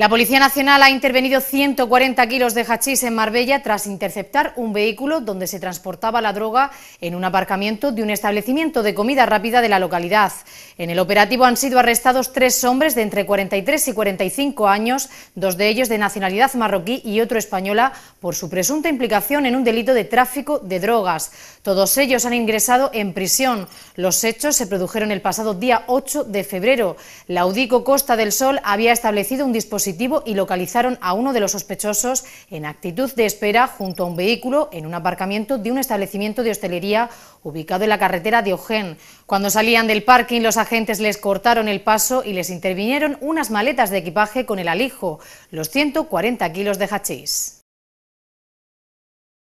La Policía Nacional ha intervenido 140 kilos de hachís en Marbella tras interceptar un vehículo donde se transportaba la droga en un aparcamiento de un establecimiento de comida rápida de la localidad. En el operativo han sido arrestados tres hombres de entre 43 y 45 años, dos de ellos de nacionalidad marroquí y otro española, por su presunta implicación en un delito de tráfico de drogas. Todos ellos han ingresado en prisión. Los hechos se produjeron el pasado día 8 de febrero. La Udico Costa del Sol había establecido un dispositivo y localizaron a uno de los sospechosos en actitud de espera junto a un vehículo en un aparcamiento de un establecimiento de hostelería ubicado en la carretera de Ogen. Cuando salían del parking, los agentes les cortaron el paso y les intervinieron unas maletas de equipaje con el alijo, los 140 kilos de hachís.